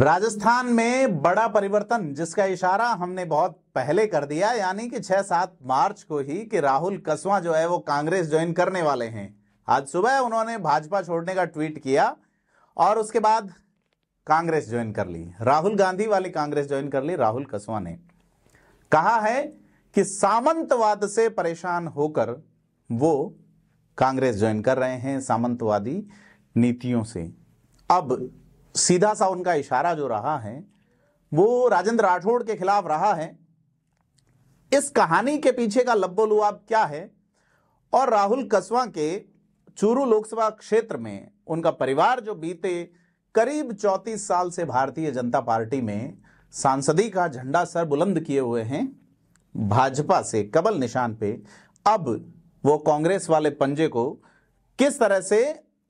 राजस्थान में बड़ा परिवर्तन जिसका इशारा हमने बहुत पहले कर दिया यानी कि छह सात मार्च को ही कि राहुल कसवा जो है वो कांग्रेस ज्वाइन करने वाले हैं आज सुबह उन्होंने भाजपा छोड़ने का ट्वीट किया और उसके बाद कांग्रेस ज्वाइन कर ली राहुल गांधी वाली कांग्रेस ज्वाइन कर ली राहुल कसवा ने कहा है कि सामंतवाद से परेशान होकर वो कांग्रेस ज्वाइन कर रहे हैं सामंतवादी नीतियों से अब सीधा सा उनका इशारा जो रहा है वो राजेंद्र राठौड़ के खिलाफ रहा है इस कहानी के पीछे का लब्बोलुआब क्या है और राहुल कस्वा के चूरू लोकसभा क्षेत्र में उनका परिवार जो बीते करीब चौतीस साल से भारतीय जनता पार्टी में सांसदी का झंडा सर बुलंद किए हुए हैं भाजपा से कबल निशान पे अब वो कांग्रेस वाले पंजे को किस तरह से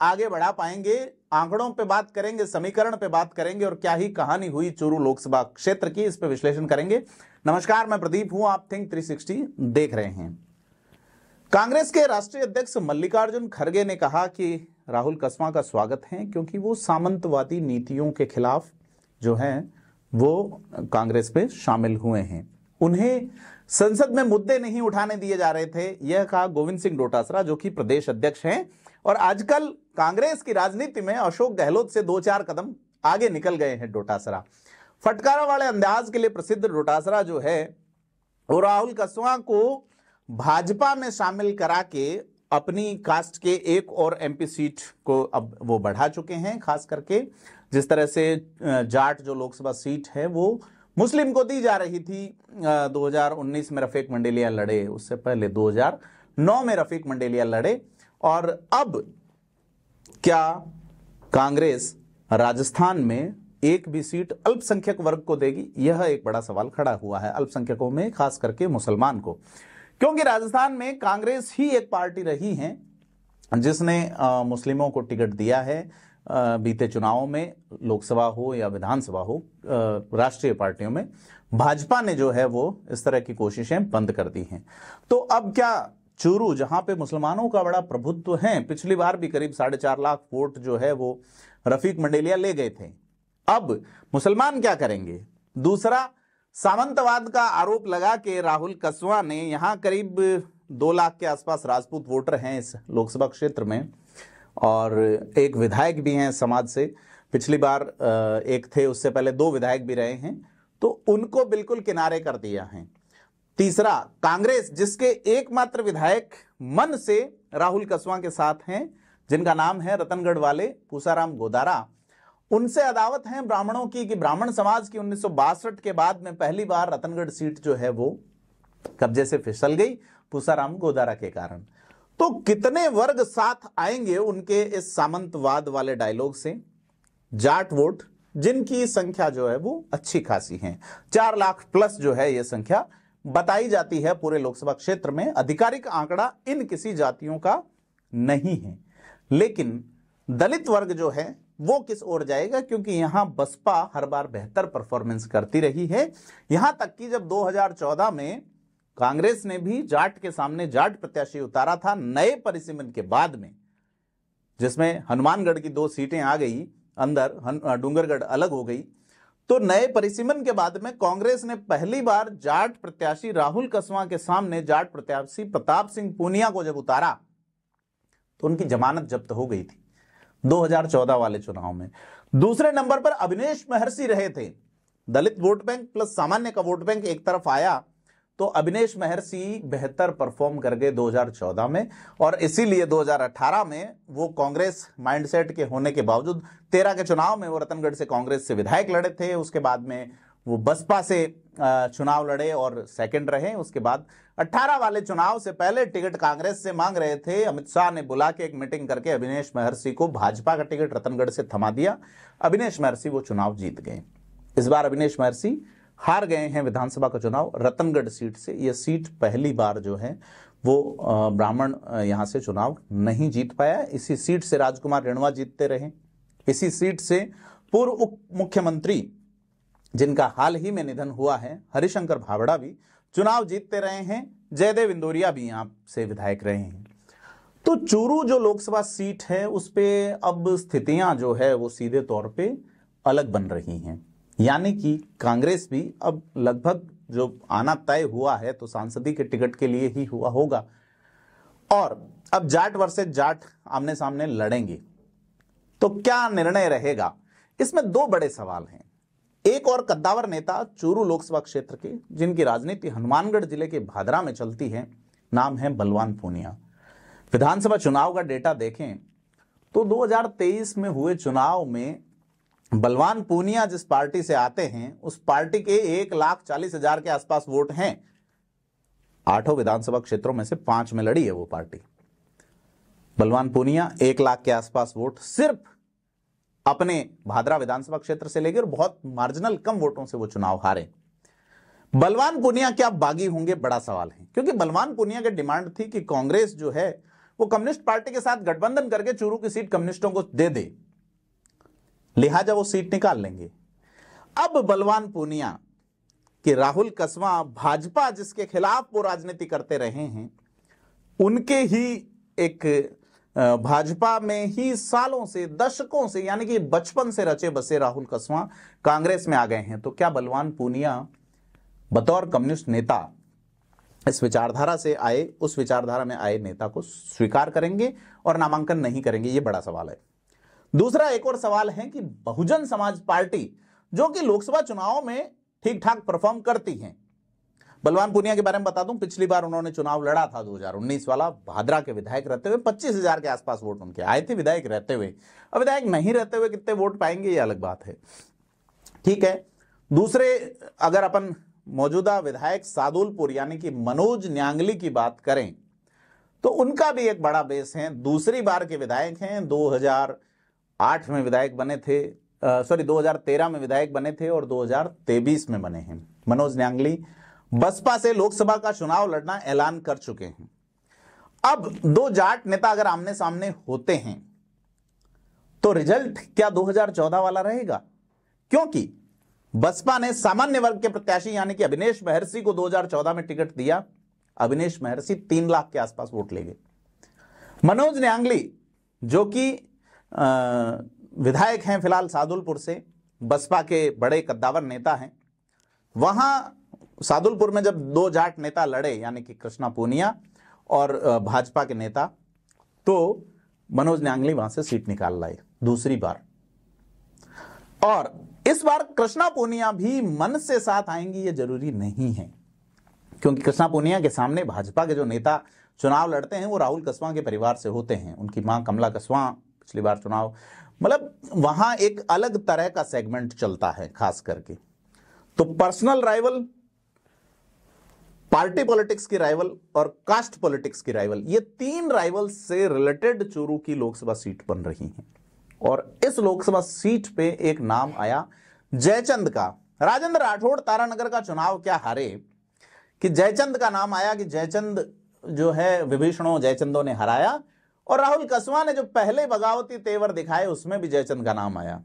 आगे बढ़ा पाएंगे आंकड़ों पे बात करेंगे समीकरण पे बात करेंगे और क्या ही कहानी हुई चूरू लोकसभा क्षेत्र की इस पे विश्लेषण करेंगे नमस्कार मैं प्रदीप हूं आप थिंक 360 देख रहे हैं कांग्रेस के राष्ट्रीय अध्यक्ष मल्लिकार्जुन खड़गे ने कहा कि राहुल कस्वा का स्वागत है क्योंकि वो सामंतवादी नीतियों के खिलाफ जो है वो कांग्रेस में शामिल हुए हैं उन्हें संसद में मुद्दे नहीं उठाने दिए जा रहे थे यह कहा गोविंद सिंह डोटासरा जो कि प्रदेश अध्यक्ष हैं और आजकल कांग्रेस की राजनीति में अशोक गहलोत से दो चार कदम आगे निकल गए हैं डोटासरा फटकारा वाले अंदाज के लिए प्रसिद्ध डोटासरा जो है वो राहुल कसवा को भाजपा में शामिल करा के अपनी कास्ट के एक और एमपी सीट को अब वो बढ़ा चुके हैं खास करके जिस तरह से जाट जो लोकसभा सीट है वो मुस्लिम को दी जा रही थी 2019 में रफीक मंडेलिया लड़े उससे पहले 2009 में रफीक मंडेलिया लड़े और अब क्या कांग्रेस राजस्थान में एक भी सीट अल्पसंख्यक वर्ग को देगी यह एक बड़ा सवाल खड़ा हुआ है अल्पसंख्यकों में खास करके मुसलमान को क्योंकि राजस्थान में कांग्रेस ही एक पार्टी रही है जिसने आ, मुस्लिमों को टिकट दिया है आ, बीते चुनावों में लोकसभा हो या विधानसभा हो राष्ट्रीय पार्टियों में भाजपा ने जो है वो इस तरह की कोशिशें बंद कर दी हैं तो अब क्या चूरू जहां पे मुसलमानों का बड़ा प्रभुत्व है पिछली बार भी करीब साढ़े चार लाख वोट जो है वो रफीक मंडेलिया ले गए थे अब मुसलमान क्या करेंगे दूसरा सामंतवाद का आरोप लगा के राहुल कसवा ने यहाँ करीब दो लाख के आसपास राजपूत वोटर हैं इस लोकसभा क्षेत्र में और एक विधायक भी हैं समाज से पिछली बार एक थे उससे पहले दो विधायक भी रहे हैं तो उनको बिल्कुल किनारे कर दिया है तीसरा कांग्रेस जिसके एकमात्र विधायक मन से राहुल कसवा के साथ हैं जिनका नाम है रतनगढ़ वाले पूसाराम गोदारा उनसे अदावत है ब्राह्मणों की कि ब्राह्मण समाज की उन्नीस के बाद में पहली बार रतनगढ़ सीट जो है वो कब्जे से फिसल गई पूसाराम गोदारा के कारण तो कितने वर्ग साथ आएंगे उनके इस सामंतवाद वाले डायलॉग से जाट वोट जिनकी संख्या जो है वो अच्छी खासी है चार लाख प्लस जो है ये संख्या बताई जाती है पूरे लोकसभा क्षेत्र में आधिकारिक आंकड़ा इन किसी जातियों का नहीं है लेकिन दलित वर्ग जो है वो किस ओर जाएगा क्योंकि यहां बसपा हर बार बेहतर परफॉर्मेंस करती रही है यहां तक कि जब 2014 में कांग्रेस ने भी जाट के सामने जाट प्रत्याशी उतारा था नए परिसीमन के बाद में जिसमें हनुमानगढ़ की दो सीटें आ गई अंदर डूंगरगढ़ अलग हो गई तो नए परिसीमन के बाद में कांग्रेस ने पहली बार जाट प्रत्याशी राहुल कसवा के सामने जाट प्रत्याशी प्रताप सिंह पूनिया को जब उतारा तो उनकी जमानत जब्त हो गई थी 2014 वाले चुनाव में दूसरे नंबर पर अभिनेश महर्षि रहे थे दलित वोट बैंक प्लस सामान्य का वोट बैंक एक तरफ आया तो अभिनेश महर्षि बेहतर परफॉर्म कर गए 2014 में और इसीलिए 2018 में वो कांग्रेस माइंडसेट के होने के बावजूद तेरह के चुनाव में वो रतनगढ़ से कांग्रेस से विधायक लड़े थे उसके बाद में वो बसपा से चुनाव लड़े और सेकंड रहे उसके बाद 18 वाले चुनाव से पहले टिकट कांग्रेस से मांग रहे थे अमित शाह ने बुला के एक मीटिंग करके अभिनेश महर्षि को भाजपा का टिकट रतनगढ़ से थमा दिया अभिनेश महर्षि वो चुनाव जीत गए इस बार अभिनेश महर्षि हार गए हैं विधानसभा का चुनाव रतनगढ़ सीट से यह सीट पहली बार जो है वो ब्राह्मण यहां से चुनाव नहीं जीत पाया इसी सीट से राजकुमार रेणुआ जीतते रहे इसी सीट से पूर्व उप मुख्यमंत्री जिनका हाल ही में निधन हुआ है हरिशंकर भावड़ा भी चुनाव जीतते रहे हैं जयदेव इंदौरिया भी यहां से विधायक रहे हैं तो चूरू जो लोकसभा सीट है उस पर अब स्थितियां जो है वो सीधे तौर पर अलग बन रही हैं यानी कि कांग्रेस भी अब लगभग जो आना तय हुआ है तो सांसदी के टिकट के लिए ही हुआ होगा और अब जाट वर्सेज जाट आमने सामने लड़ेंगे तो क्या निर्णय रहेगा इसमें दो बड़े सवाल हैं एक और कद्दावर नेता चूरू लोकसभा क्षेत्र के जिनकी राजनीति हनुमानगढ़ जिले के भादरा में चलती है नाम है बलवान पूनिया विधानसभा चुनाव का डेटा देखें तो 2023 में हुए चुनाव में बलवान पूनिया जिस पार्टी से आते हैं उस पार्टी के एक लाख चालीस हजार के आसपास वोट हैं आठों विधानसभा क्षेत्रों में से पांच में लड़ी है वो पार्टी बलवान पूनिया एक लाख के आसपास वोट सिर्फ अपने भादरा विधानसभा क्षेत्र से लेकर बहुत मार्जिनल कम वोटों से वो चुनाव हारे बलवान पुनिया क्या बागी होंगे बड़ा सवाल है क्योंकि बलवान पुनिया की डिमांड थी कि कांग्रेस जो है वो कम्युनिस्ट पार्टी के साथ गठबंधन करके चूरू की सीट कम्युनिस्टों को दे दे लिहाजा वो सीट निकाल लेंगे अब बलवान पूनिया कि राहुल कस्बा भाजपा जिसके खिलाफ वो राजनीति करते रहे हैं उनके ही एक भाजपा में ही सालों से दशकों से यानी कि बचपन से रचे बसे राहुल कस्बा कांग्रेस में आ गए हैं तो क्या बलवान पूनिया बतौर कम्युनिस्ट नेता इस विचारधारा से आए उस विचारधारा में आए नेता को स्वीकार करेंगे और नामांकन नहीं करेंगे ये बड़ा सवाल है दूसरा एक और सवाल है कि बहुजन समाज पार्टी जो कि लोकसभा चुनाव में ठीक ठाक परफॉर्म करती है बलवान पुनिया के बारे में बता दूं पिछली बार उन्होंने चुनाव लड़ा था 2019 वाला भादरा के विधायक रहते हुए 25,000 के आसपास वोट उनके आए थे विधायक रहते हुए अब विधायक नहीं रहते हुए कितने वोट पाएंगे ये अलग बात है ठीक है दूसरे अगर अपन मौजूदा विधायक सादुलपुर यानी कि मनोज न्यांगली की बात करें तो उनका भी एक बड़ा बेस है दूसरी बार के विधायक हैं दो हजार आठ में विधायक बने थे सॉरी 2013 में विधायक बने थे और 2023 में बने हैं मनोज न्यांगली बसपा से लोकसभा का चुनाव लड़ना ऐलान कर चुके हैं अब दो जाट नेता अगर आमने सामने होते हैं तो रिजल्ट क्या 2014 वाला रहेगा क्योंकि बसपा ने सामान्य वर्ग के प्रत्याशी यानी कि अभिनेश महर्षि को 2014 में टिकट दिया अभिनेश महर्षि तीन लाख के आसपास वोट ले गए मनोज न्यांगली जो कि विधायक हैं फिलहाल सादुलपुर से बसपा के बड़े कद्दावर नेता हैं वहाँ सादुलपुर में जब दो जाट नेता लड़े यानी कि कृष्णा पूनिया और भाजपा के नेता तो मनोज न्यांगली वहां से सीट निकाल लाए दूसरी बार और इस बार कृष्णा पूनिया भी मन से साथ आएंगी ये जरूरी नहीं है क्योंकि कृष्णा पूनिया के सामने भाजपा के जो नेता चुनाव लड़ते हैं वो राहुल कसवां के परिवार से होते हैं उनकी मां कमला कसवा पिछली बार चुनाव मतलब वहां एक अलग तरह का सेगमेंट चलता है खास करके तो पर्सनल राइवल पार्टी पॉलिटिक्स की राइवल और कास्ट पॉलिटिक्स की राइवल ये तीन राइवल से रिलेटेड चूरू की लोकसभा सीट बन रही है और इस लोकसभा सीट पे एक नाम आया जयचंद का राजेंद्र राठौड़ तारानगर का चुनाव क्या हारे कि जयचंद का नाम आया कि जयचंद जो है विभीषणों जयचंदों ने हराया और राहुल कसवा ने जो पहले बगावती तेवर दिखाए उसमें भी जयचंद का नाम आया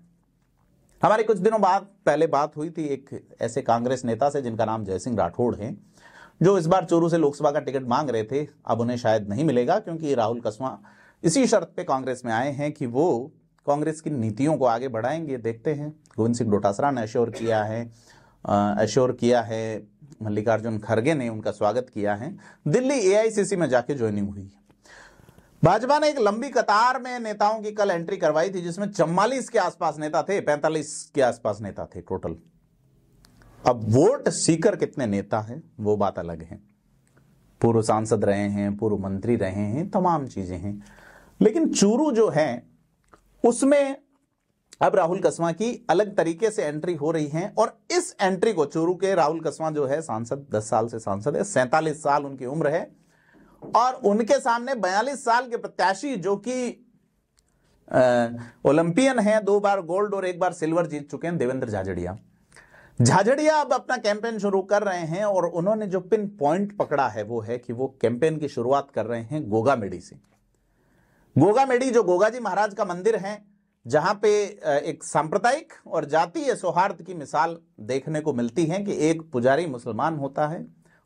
हमारी कुछ दिनों बाद पहले बात हुई थी एक ऐसे कांग्रेस नेता से जिनका नाम जयसिंह राठौड़ है जो इस बार चोरू से लोकसभा का टिकट मांग रहे थे अब उन्हें शायद नहीं मिलेगा क्योंकि राहुल कसवा इसी शर्त पे कांग्रेस में आए हैं कि वो कांग्रेस की नीतियों को आगे बढ़ाएंगे देखते हैं गोविंद सिंह डोटासरा ने अश्योर किया है अश्योर किया है मल्लिकार्जुन खड़गे ने उनका स्वागत किया है दिल्ली एआईसीसी में जाके ज्वाइनिंग हुई भाजपा ने एक लंबी कतार में नेताओं की कल एंट्री करवाई थी जिसमें चम्मालीस के आसपास नेता थे पैंतालीस के आसपास नेता थे टोटल अब वोट सीकर कितने नेता हैं वो बात अलग है पूर्व सांसद रहे हैं पूर्व मंत्री रहे हैं तमाम चीजें हैं लेकिन चूरू जो है उसमें अब राहुल कस्बा की अलग तरीके से एंट्री हो रही है और इस एंट्री को चूरू के राहुल कस्वा जो है सांसद दस साल से सांसद है सैंतालीस साल उनकी उम्र है और उनके सामने 42 साल के प्रत्याशी जो कि ओलंपियन हैं दो बार गोल्ड और एक बार सिल्वर जीत चुके हैं देवेंद्र झाझड़िया झाझड़िया अब अपना कैंपेन शुरू कर रहे हैं और उन्होंने जो पिन पॉइंट पकड़ा है वो है कि वो कैंपेन की शुरुआत कर रहे हैं गोगा मेडी से गोगा मेडी जो गोगा जी महाराज का मंदिर है जहां पे एक सांप्रदायिक और जातीय सौहार्द की मिसाल देखने को मिलती है कि एक पुजारी मुसलमान होता है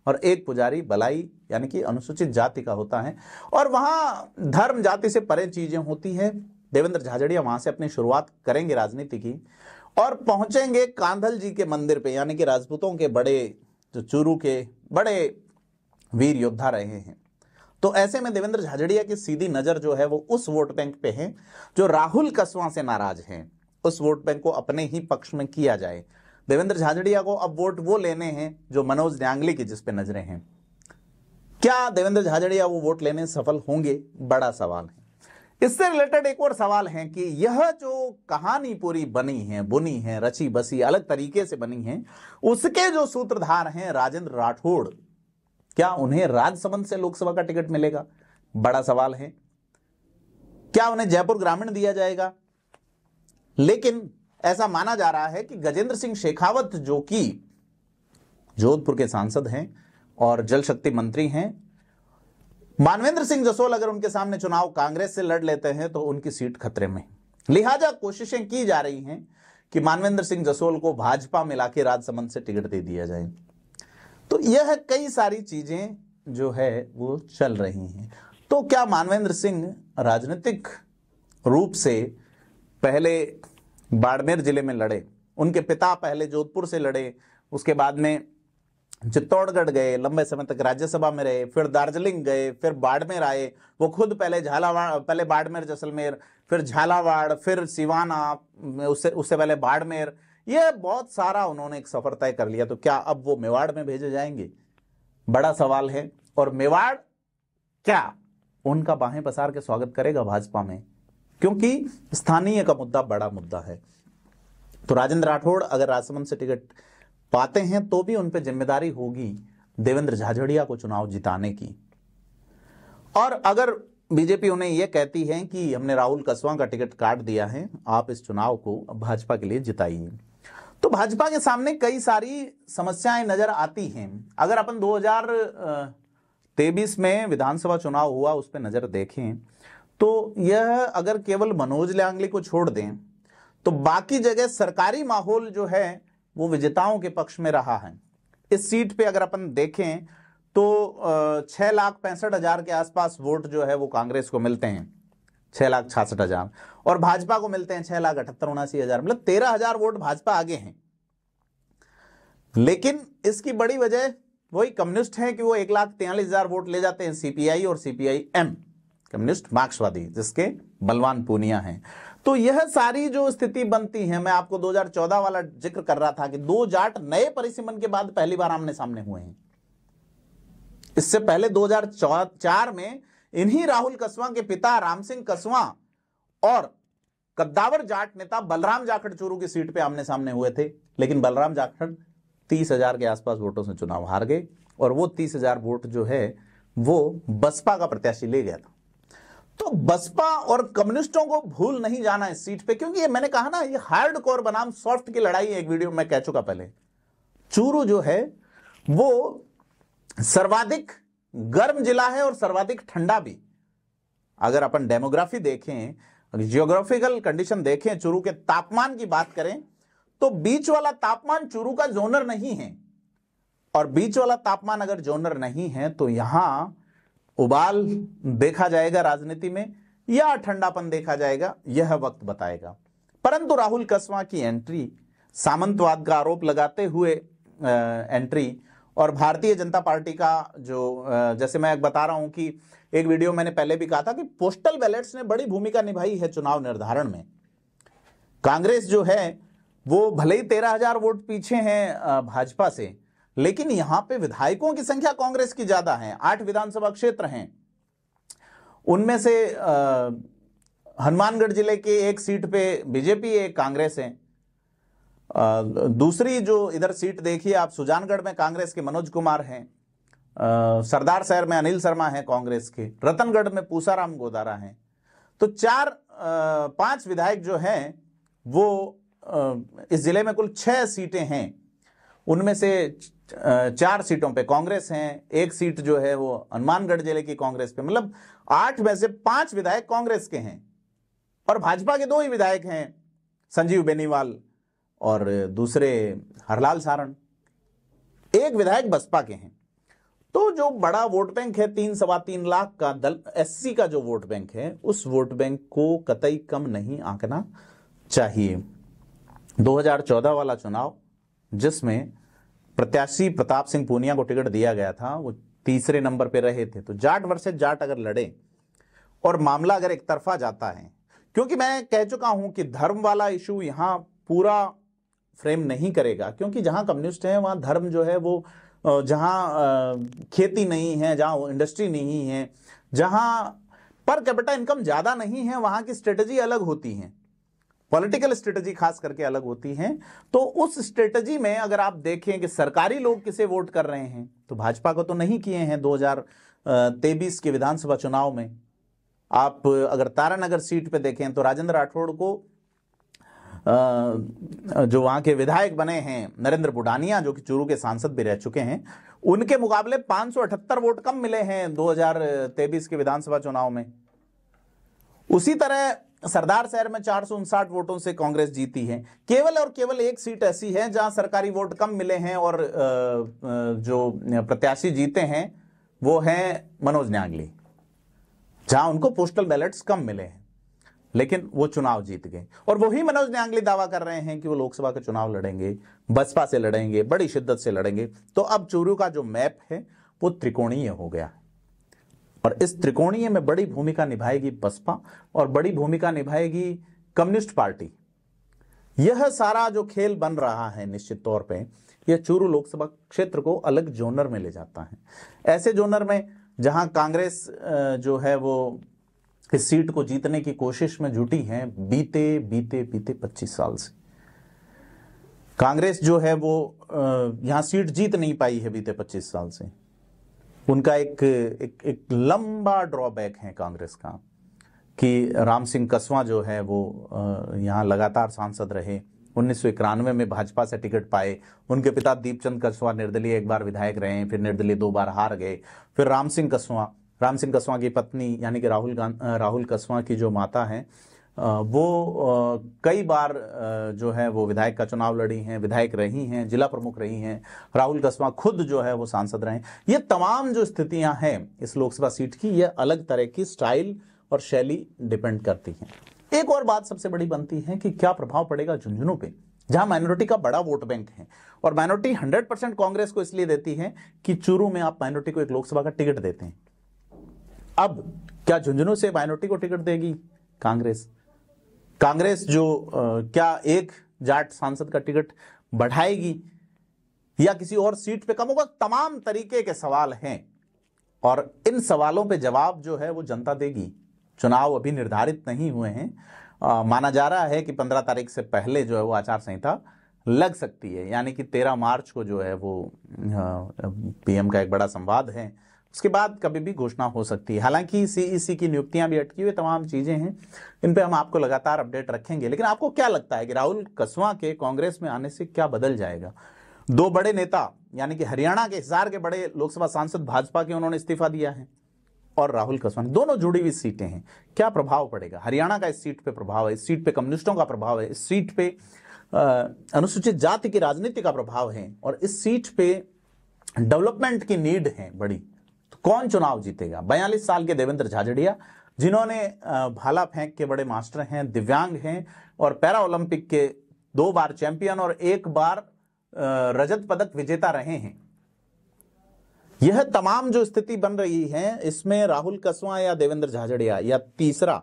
और एक पुजारी बलाई यानी कि अनुसूचित जाति का होता है और वहाँ धर्म जाति से परे चीज़ें होती है देवेंद्र झाझड़िया वहाँ से अपनी शुरुआत करेंगे राजनीति की और पहुँचेंगे कांधल जी के मंदिर पे यानी कि राजपूतों के बड़े जो चूरू के बड़े वीर योद्धा रहे हैं तो ऐसे में देवेंद्र झाझड़िया की सीधी नज़र जो है वो उस वोट बैंक पे है जो राहुल कस्वा से नाराज हैं उस वोट बैंक को अपने ही पक्ष में किया जाए देवेंद्र झाझड़िया को अब वोट वो लेने हैं जो मनोज न्यांगली की जिसपे नजरे नजरें हैं क्या देवेंद्र झाझड़िया वो वोट लेने सफल होंगे बड़ा सवाल है इससे रिलेटेड एक और सवाल है कि यह जो कहानी पूरी बनी है बुनी है रची बसी अलग तरीके से बनी है उसके जो सूत्रधार हैं राजेंद्र राठौड़ क्या उन्हें राजसमंद से लोकसभा का टिकट मिलेगा बड़ा सवाल है क्या उन्हें जयपुर ग्रामीण दिया जाएगा लेकिन ऐसा माना जा रहा है कि गजेंद्र सिंह शेखावत जो कि जोधपुर के सांसद हैं और जल शक्ति मंत्री हैं मानवेंद्र सिंह जसोल अगर उनके सामने चुनाव कांग्रेस से लड़ लेते हैं तो उनकी सीट खतरे में लिहाजा कोशिशें की जा रही हैं कि मानवेंद्र सिंह जसोल को भाजपा में लाके राजसमंद से टिकट दे दिया जाए तो यह कई सारी चीजें जो है वो चल रही हैं तो क्या मानवेंद्र सिंह राजनीतिक रूप से पहले बाड़मेर जिले में लड़े उनके पिता पहले जोधपुर से लड़े उसके बाद में चित्तौड़गढ़ गए लंबे समय तक राज्यसभा में रहे फिर दार्जिलिंग गए फिर बाड़मेर आए वो खुद पहले झालावाड़ पहले बाड़मेर जैसलमेर फिर झालावाड़ फिर सिवाना उससे उससे पहले बाड़मेर ये बहुत सारा उन्होंने एक सफर तय कर लिया तो क्या अब वो मेवाड़ में भेजे जाएंगे बड़ा सवाल है और मेवाड़ क्या उनका बाहें पसार के स्वागत करेगा भाजपा में क्योंकि स्थानीय का मुद्दा बड़ा मुद्दा है तो राजेंद्र राठौड़ अगर राजसमंद से टिकट पाते हैं तो भी उन पर जिम्मेदारी होगी देवेंद्र झाझड़िया को चुनाव जिताने की और अगर बीजेपी उन्हें यह कहती है कि हमने राहुल कसवा का टिकट काट दिया है आप इस चुनाव को भाजपा के लिए जिताइए तो भाजपा के सामने कई सारी समस्याएं नजर आती हैं अगर अपन दो में विधानसभा चुनाव हुआ उस पर नजर देखें तो यह अगर केवल मनोज लियांगली को छोड़ दें तो बाकी जगह सरकारी माहौल जो है वो विजेताओं के पक्ष में रहा है इस सीट पे अगर अपन देखें तो छह लाख पैंसठ हज़ार के आसपास वोट जो है वो कांग्रेस को मिलते हैं छह लाख छियासठ हज़ार और भाजपा को मिलते हैं छह लाख अठहत्तर उनासी हज़ार मतलब तेरह हज़ार वोट भाजपा आगे हैं लेकिन इसकी बड़ी वजह वही कम्युनिस्ट है कि वो एक लाख तैंतालीस हज़ार वोट ले जाते हैं सीपीआई और सीपीआई एम कम्युनिस्ट मार्क्सवादी जिसके बलवान पूनिया हैं तो यह सारी जो स्थिति बनती है मैं आपको 2014 वाला जिक्र कर रहा था कि दो जाट नए परिसीमन के बाद पहली बार आमने सामने हुए हैं इससे पहले 2004 में इन्हीं राहुल कसवा के पिता राम सिंह कसवा और कद्दावर जाट नेता बलराम जाखड़ चूरू की सीट पे आमने सामने हुए थे लेकिन बलराम जाखड़ तीस हजार के आसपास वोटों से चुनाव हार गए और वो तीस हजार वोट जो है वो बसपा का प्रत्याशी ले गया था तो बसपा और कम्युनिस्टों को भूल नहीं जाना इस सीट पे क्योंकि ये मैंने कहा ना ये हार्ड कोर बनाम सॉफ्ट की लड़ाई एक वीडियो में कह चुका पहले चूरू जो है वो सर्वाधिक गर्म जिला है और सर्वाधिक ठंडा भी अगर अपन डेमोग्राफी देखें जियोग्राफिकल कंडीशन देखें चूरू के तापमान की बात करें तो बीच वाला तापमान चूरू का जोनर नहीं है और बीच वाला तापमान अगर जोनर नहीं है तो यहां उबाल देखा जाएगा राजनीति में या ठंडापन देखा जाएगा यह वक्त बताएगा परंतु राहुल कस्वा की एंट्री सामंतवाद का आरोप लगाते हुए एंट्री और भारतीय जनता पार्टी का जो जैसे मैं बता रहा हूं कि एक वीडियो मैंने पहले भी कहा था कि पोस्टल बैलेट्स ने बड़ी भूमिका निभाई है चुनाव निर्धारण में कांग्रेस जो है वो भले ही तेरह हजार वोट पीछे हैं भाजपा से लेकिन यहां पे विधायकों की संख्या कांग्रेस की ज्यादा है आठ विधानसभा क्षेत्र हैं उनमें से हनुमानगढ़ जिले के एक सीट पे बीजेपी है कांग्रेस है दूसरी जो इधर सीट देखिए आप सुजानगढ़ में कांग्रेस के मनोज कुमार हैं सरदार शहर में अनिल शर्मा हैं कांग्रेस के रतनगढ़ में पूसाराम गोदारा हैं तो चार पांच विधायक जो हैं वो इस जिले में कुल छह सीटें हैं उनमें से चार सीटों पे कांग्रेस हैं एक सीट जो है वो हनुमानगढ़ जिले की कांग्रेस पे मतलब आठ में से पांच विधायक कांग्रेस के हैं और भाजपा के दो ही विधायक हैं संजीव बेनीवाल और दूसरे हरलाल सारण एक विधायक बसपा के हैं तो जो बड़ा वोट बैंक है तीन सवा तीन लाख का दल एस का जो वोट बैंक है उस वोट बैंक को कतई कम नहीं आंकना चाहिए 2014 वाला चुनाव जिसमें प्रत्याशी प्रताप सिंह पूनिया को टिकट दिया गया था वो तीसरे नंबर पर रहे थे तो जाट वर्सेज जाट अगर लड़े और मामला अगर एक तरफा जाता है क्योंकि मैं कह चुका हूं कि धर्म वाला इशू यहाँ पूरा फ्रेम नहीं करेगा क्योंकि जहां कम्युनिस्ट हैं वहां धर्म जो है वो जहां खेती नहीं है जहां इंडस्ट्री नहीं है जहां पर कैपिटल इनकम ज़्यादा नहीं है वहां की स्ट्रेटजी अलग होती है पॉलिटिकल स्ट्रेटजी खास करके अलग होती हैं तो उस स्ट्रेटजी में अगर आप देखें कि सरकारी लोग किसे वोट कर रहे हैं तो भाजपा को तो नहीं किए हैं दो के विधानसभा चुनाव में आप अगर तारानगर सीट पे देखें तो राजेंद्र राठौड़ को जो वहां के विधायक बने हैं नरेंद्र बुडानिया जो कि चूरू के सांसद भी रह चुके हैं उनके मुकाबले पांच वोट कम मिले हैं दो के विधानसभा चुनाव में उसी तरह सरदार शहर में चार वोटों से कांग्रेस जीती है केवल और केवल एक सीट ऐसी है जहां सरकारी वोट कम मिले हैं और जो प्रत्याशी जीते हैं वो हैं मनोज न्यागली जहां उनको पोस्टल बैलेट्स कम मिले हैं लेकिन वो चुनाव जीत गए और वही मनोज न्यांगली दावा कर रहे हैं कि वो लोकसभा के चुनाव लड़ेंगे बसपा से लड़ेंगे बड़ी शिद्दत से लड़ेंगे तो अब चूरू का जो मैप है वो त्रिकोणीय हो गया है और इस त्रिकोणीय में बड़ी भूमिका निभाएगी बसपा और बड़ी भूमिका निभाएगी कम्युनिस्ट पार्टी यह सारा जो खेल बन रहा है निश्चित तौर पे यह चूरू लोकसभा क्षेत्र को अलग जोनर में ले जाता है ऐसे जोनर में जहां कांग्रेस जो है वो इस सीट को जीतने की कोशिश में जुटी है बीते बीते बीते 25 साल से कांग्रेस जो है वो यहां सीट जीत नहीं पाई है बीते 25 साल से उनका एक एक, एक लंबा ड्रॉबैक है कांग्रेस का कि राम सिंह कस्वा जो है वो यहाँ लगातार सांसद रहे उन्नीस में भाजपा से टिकट पाए उनके पिता दीपचंद कस्वा निर्दलीय एक बार विधायक रहे फिर निर्दलीय दो बार हार गए फिर राम सिंह कस्वा राम सिंह कस्वा की पत्नी यानी कि राहुल राहुल कस्वा की जो माता हैं वो कई बार जो है वो विधायक का चुनाव लड़ी हैं विधायक रही हैं जिला प्रमुख रही हैं राहुल कस्बा खुद जो है वो सांसद रहे हैं ये तमाम जो स्थितियां हैं इस लोकसभा सीट की ये अलग तरह की स्टाइल और शैली डिपेंड करती हैं एक और बात सबसे बड़ी बनती है कि क्या प्रभाव पड़ेगा झुंझुनू पे जहां माइनॉरिटी का बड़ा वोट बैंक है और माइनॉरिटी 100 परसेंट कांग्रेस को इसलिए देती है कि चूरू में आप माइनॉरिटी को एक लोकसभा का टिकट देते हैं अब क्या झुंझुनू से माइनॉरिटी को टिकट देगी कांग्रेस कांग्रेस जो क्या एक जाट सांसद का टिकट बढ़ाएगी या किसी और सीट पे कम होगा तमाम तरीके के सवाल हैं और इन सवालों पे जवाब जो है वो जनता देगी चुनाव अभी निर्धारित नहीं हुए हैं माना जा रहा है कि पंद्रह तारीख से पहले जो है वो आचार संहिता लग सकती है यानी कि तेरह मार्च को जो है वो पीएम का एक बड़ा संवाद है उसके बाद कभी भी घोषणा हो सकती है हालांकि सीईसी e की नियुक्तियां भी अटकी हुई तमाम चीजें हैं इन पे हम आपको लगातार अपडेट रखेंगे लेकिन आपको क्या लगता है कि राहुल कसवा के कांग्रेस में आने से क्या बदल जाएगा दो बड़े नेता यानी कि हरियाणा के हिसार के बड़े लोकसभा सांसद भाजपा के उन्होंने इस्तीफा दिया है और राहुल कसवा दोनों जुड़ी हुई सीटें हैं क्या प्रभाव पड़ेगा हरियाणा का इस सीट पे प्रभाव है इस सीट पे कम्युनिस्टों का प्रभाव है इस सीट पे अनुसूचित जाति की राजनीति का प्रभाव है और इस सीट पे डेवलपमेंट की नीड है बड़ी तो कौन चुनाव जीतेगा बयालीस साल के देवेंद्र झाझड़िया जिन्होंने भाला फेंक के बड़े मास्टर हैं दिव्यांग हैं और पैरा ओलंपिक के दो बार चैंपियन और एक बार रजत पदक विजेता रहे हैं यह तमाम जो स्थिति बन रही है इसमें राहुल कसवा या देवेंद्र झाझड़िया या तीसरा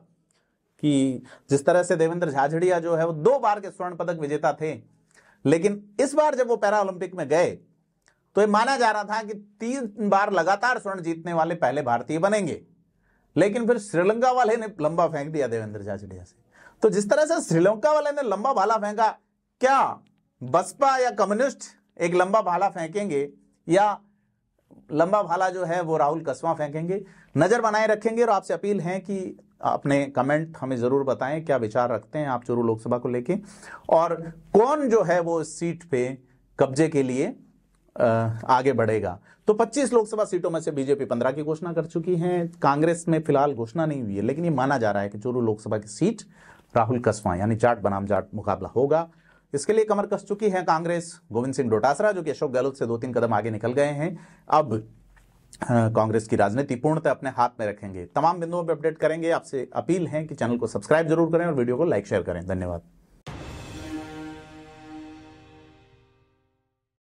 कि जिस तरह से देवेंद्र झाझड़िया जो है वो दो बार के स्वर्ण पदक विजेता थे लेकिन इस बार जब वो पैरा ओलंपिक में गए तो ये माना जा रहा था कि तीन बार लगातार स्वर्ण जीतने वाले पहले भारतीय बनेंगे लेकिन फिर श्रीलंका वाले ने लंबा फेंक दिया देवेंद्र जाजड़िया से तो जिस तरह से श्रीलंका वाले ने लंबा भाला फेंका क्या बसपा या कम्युनिस्ट एक लंबा भाला फेंकेंगे या लंबा भाला जो है वो राहुल कस्बा फेंकेंगे नजर बनाए रखेंगे और आपसे अपील है कि अपने कमेंट हमें जरूर बताएं क्या विचार रखते हैं आप जरूर लोकसभा को लेके और कौन जो है वो इस सीट पे कब्जे के लिए आगे बढ़ेगा तो 25 लोकसभा सीटों में से बीजेपी 15 की घोषणा कर चुकी है कांग्रेस में फिलहाल घोषणा नहीं हुई है लेकिन ये माना जा रहा है कि चूरू लोकसभा की सीट राहुल कस्वा यानी जाट बनाम जाट मुकाबला होगा इसके लिए कमर कस चुकी है कांग्रेस गोविंद सिंह डोटासरा जो कि अशोक गहलोत से दो तीन कदम आगे निकल गए हैं अब कांग्रेस की राजनीति पूर्णतः अपने हाथ में रखेंगे तमाम बिंदुओं पर अपडेट करेंगे आपसे अपील है कि चैनल को सब्सक्राइब जरूर करें और वीडियो को लाइक शेयर करें धन्यवाद